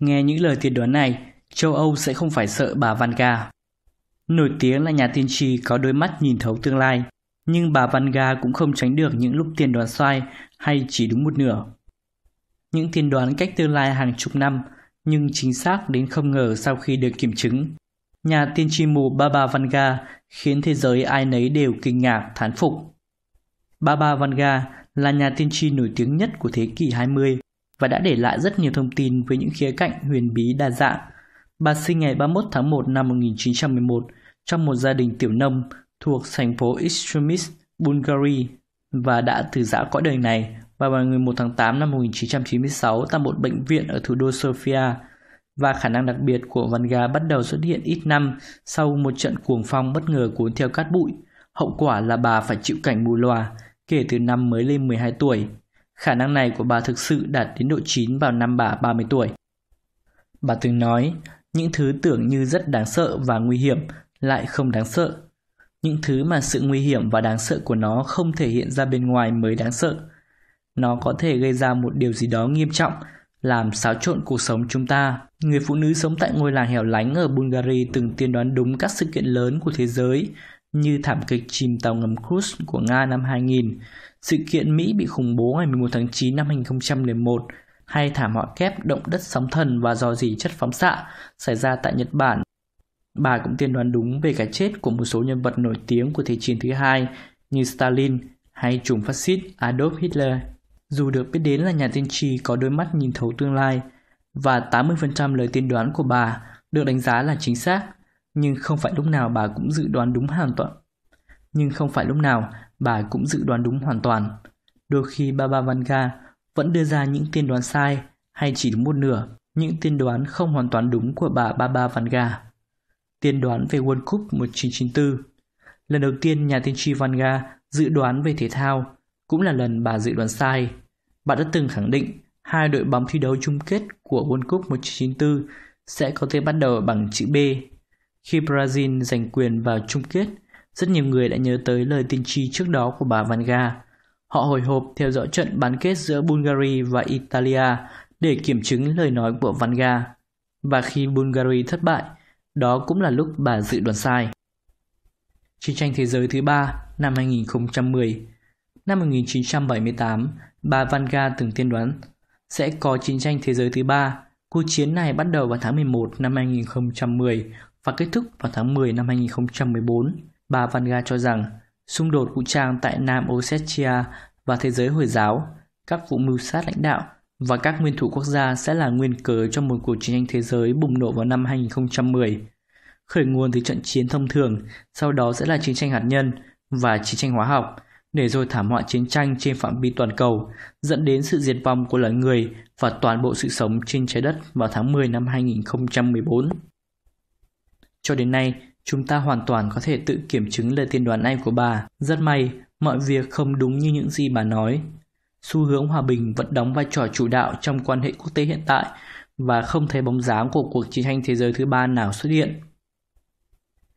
Nghe những lời tiên đoán này, châu Âu sẽ không phải sợ bà Vanga. Nổi tiếng là nhà tiên tri có đôi mắt nhìn thấu tương lai, nhưng bà Vanga cũng không tránh được những lúc tiên đoán sai hay chỉ đúng một nửa. Những tiên đoán cách tương lai hàng chục năm nhưng chính xác đến không ngờ sau khi được kiểm chứng. Nhà tiên tri mù Baba Vanga khiến thế giới ai nấy đều kinh ngạc thán phục. Baba Vanga là nhà tiên tri nổi tiếng nhất của thế kỷ 20 và đã để lại rất nhiều thông tin với những khía cạnh huyền bí đa dạng. Bà sinh ngày 31 tháng 1 năm 1911 trong một gia đình tiểu nông thuộc thành phố Istremis, Bulgaria và đã từ giã cõi đời này vào ngày 11 tháng 8 năm 1996 tại một bệnh viện ở thủ đô Sofia và khả năng đặc biệt của Vanga bắt đầu xuất hiện ít năm sau một trận cuồng phong bất ngờ cuốn theo cát bụi. Hậu quả là bà phải chịu cảnh mù lòa kể từ năm mới lên 12 tuổi. Khả năng này của bà thực sự đạt đến độ chín vào năm bà 30 tuổi. Bà từng nói, những thứ tưởng như rất đáng sợ và nguy hiểm lại không đáng sợ. Những thứ mà sự nguy hiểm và đáng sợ của nó không thể hiện ra bên ngoài mới đáng sợ. Nó có thể gây ra một điều gì đó nghiêm trọng, làm xáo trộn cuộc sống chúng ta. Người phụ nữ sống tại ngôi làng hẻo lánh ở Bulgaria từng tiên đoán đúng các sự kiện lớn của thế giới như thảm kịch chìm tàu ngầm Kursk của Nga năm 2000, sự kiện Mỹ bị khủng bố ngày 11 tháng 9 năm 2011, hay thảm họa kép động đất sóng thần và dò dỉ chất phóng xạ xảy ra tại Nhật Bản. Bà cũng tiên đoán đúng về cái chết của một số nhân vật nổi tiếng của Thế chiến thứ hai như Stalin hay chủng phát xít Adolf Hitler. Dù được biết đến là nhà tiên tri có đôi mắt nhìn thấu tương lai, và 80% lời tiên đoán của bà được đánh giá là chính xác nhưng không phải lúc nào bà cũng dự đoán đúng hoàn toàn. Nhưng không phải lúc nào bà cũng dự đoán đúng hoàn toàn. Đôi khi Baba Vanga vẫn đưa ra những tiên đoán sai hay chỉ đúng một nửa những tiên đoán không hoàn toàn đúng của bà Baba Vanga. Tiên đoán về World Cup 1994 Lần đầu tiên nhà tiên tri Vanga dự đoán về thể thao cũng là lần bà dự đoán sai. Bà đã từng khẳng định hai đội bóng thi đấu chung kết của World Cup 1994 sẽ có tên bắt đầu bằng chữ B khi Brazil giành quyền vào chung kết, rất nhiều người đã nhớ tới lời tiên tri trước đó của bà Vanga. Họ hồi hộp theo dõi trận bán kết giữa Bulgaria và Italia để kiểm chứng lời nói của Vanga. Và khi Bulgaria thất bại, đó cũng là lúc bà dự đoán sai. Chiến tranh thế giới thứ ba năm 2010 Năm 1978, bà Vanga từng tiên đoán sẽ có chiến tranh thế giới thứ ba. Cuộc chiến này bắt đầu vào tháng 11 năm 2010 và kết thúc vào tháng 10 năm 2014. Bà Vanga cho rằng xung đột vũ trang tại Nam Ossetia và thế giới Hồi giáo, các vụ mưu sát lãnh đạo và các nguyên thủ quốc gia sẽ là nguyên cớ cho một cuộc chiến tranh thế giới bùng nổ vào năm 2010. Khởi nguồn từ trận chiến thông thường, sau đó sẽ là chiến tranh hạt nhân và chiến tranh hóa học, để rồi thảm họa chiến tranh trên phạm vi toàn cầu, dẫn đến sự diệt vong của loài người và toàn bộ sự sống trên trái đất vào tháng 10 năm 2014. Cho đến nay, chúng ta hoàn toàn có thể tự kiểm chứng lời tiên đoán này của bà. Rất may, mọi việc không đúng như những gì bà nói. Xu hướng hòa bình vẫn đóng vai trò chủ đạo trong quan hệ quốc tế hiện tại và không thấy bóng dáng của cuộc chiến tranh thế giới thứ ba nào xuất hiện.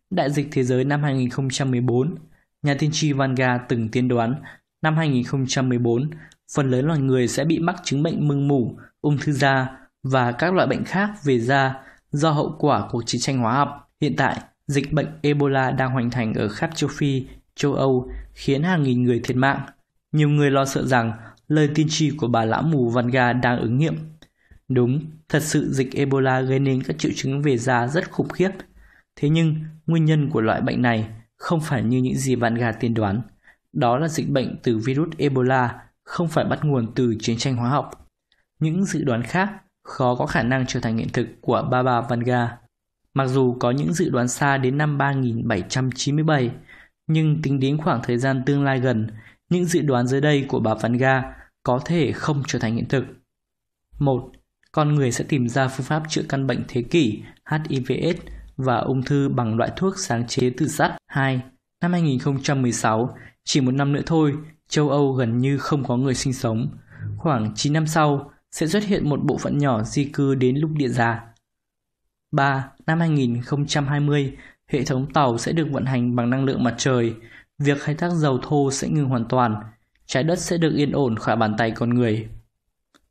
Đại dịch thế giới năm 2014, nhà tiên tri Vanga từng tiên đoán năm 2014, phần lớn loài người sẽ bị mắc chứng bệnh mưng mủ, ung thư da và các loại bệnh khác về da do hậu quả của chiến tranh hóa học. Hiện tại, dịch bệnh Ebola đang hoành hành ở khắp châu Phi, châu Âu, khiến hàng nghìn người thiệt mạng. Nhiều người lo sợ rằng lời tiên tri của bà lão mù Vanga đang ứng nghiệm. Đúng, thật sự dịch Ebola gây nên các triệu chứng về da rất khủng khiếp. Thế nhưng, nguyên nhân của loại bệnh này không phải như những gì Vanga tiên đoán. Đó là dịch bệnh từ virus Ebola, không phải bắt nguồn từ chiến tranh hóa học. Những dự đoán khác khó có khả năng trở thành hiện thực của Baba Vanga. Mặc dù có những dự đoán xa đến năm 3797, nhưng tính đến khoảng thời gian tương lai gần, những dự đoán dưới đây của bà Vanga có thể không trở thành hiện thực. 1. Con người sẽ tìm ra phương pháp chữa căn bệnh thế kỷ HIVS và ung thư bằng loại thuốc sáng chế từ sắt. 2. Năm 2016, chỉ một năm nữa thôi, châu Âu gần như không có người sinh sống. Khoảng 9 năm sau, sẽ xuất hiện một bộ phận nhỏ di cư đến lúc địa già. 3. Năm 2020, hệ thống tàu sẽ được vận hành bằng năng lượng mặt trời. Việc khai thác dầu thô sẽ ngừng hoàn toàn. Trái đất sẽ được yên ổn khỏi bàn tay con người.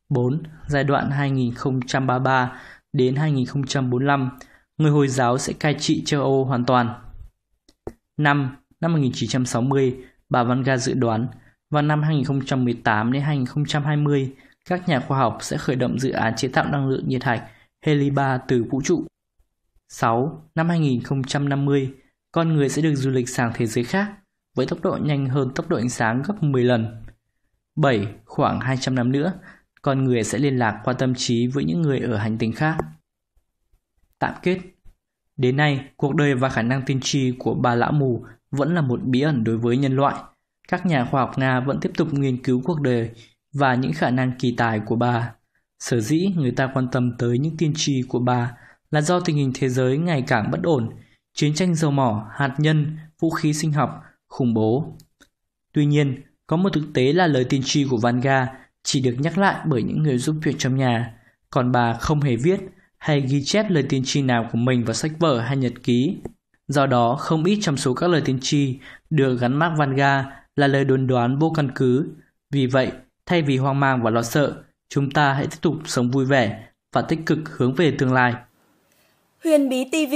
4. Giai đoạn 2033 đến 2045, người Hồi giáo sẽ cai trị châu Âu hoàn toàn. 5. Năm 1960, bà Vanga dự đoán vào năm 2018 đến 2020, các nhà khoa học sẽ khởi động dự án chế tạo năng lượng nhiệt hạch Heliba từ vũ trụ. 6. Năm 2050, con người sẽ được du lịch sang thế giới khác với tốc độ nhanh hơn tốc độ ánh sáng gấp 10 lần. 7. Khoảng 200 năm nữa, con người sẽ liên lạc qua tâm trí với những người ở hành tinh khác. Tạm kết Đến nay, cuộc đời và khả năng tiên tri của bà lão mù vẫn là một bí ẩn đối với nhân loại. Các nhà khoa học Nga vẫn tiếp tục nghiên cứu cuộc đời và những khả năng kỳ tài của bà. Sở dĩ người ta quan tâm tới những tiên tri của bà là do tình hình thế giới ngày càng bất ổn, chiến tranh dầu mỏ, hạt nhân, vũ khí sinh học, khủng bố. Tuy nhiên, có một thực tế là lời tiên tri của Vanga chỉ được nhắc lại bởi những người giúp việc trong nhà, còn bà không hề viết hay ghi chép lời tiên tri nào của mình vào sách vở hay nhật ký. Do đó, không ít trong số các lời tiên tri được gắn mác Vanga là lời đồn đoán vô căn cứ. Vì vậy, thay vì hoang mang và lo sợ, chúng ta hãy tiếp tục sống vui vẻ và tích cực hướng về tương lai. Huyền Bí TV,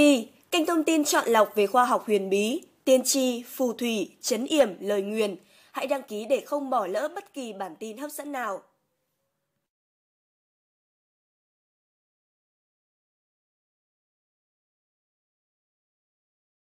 kênh thông tin chọn lọc về khoa học huyền bí, tiên tri, phù thủy, chấn yểm, lời nguyền. Hãy đăng ký để không bỏ lỡ bất kỳ bản tin hấp dẫn nào.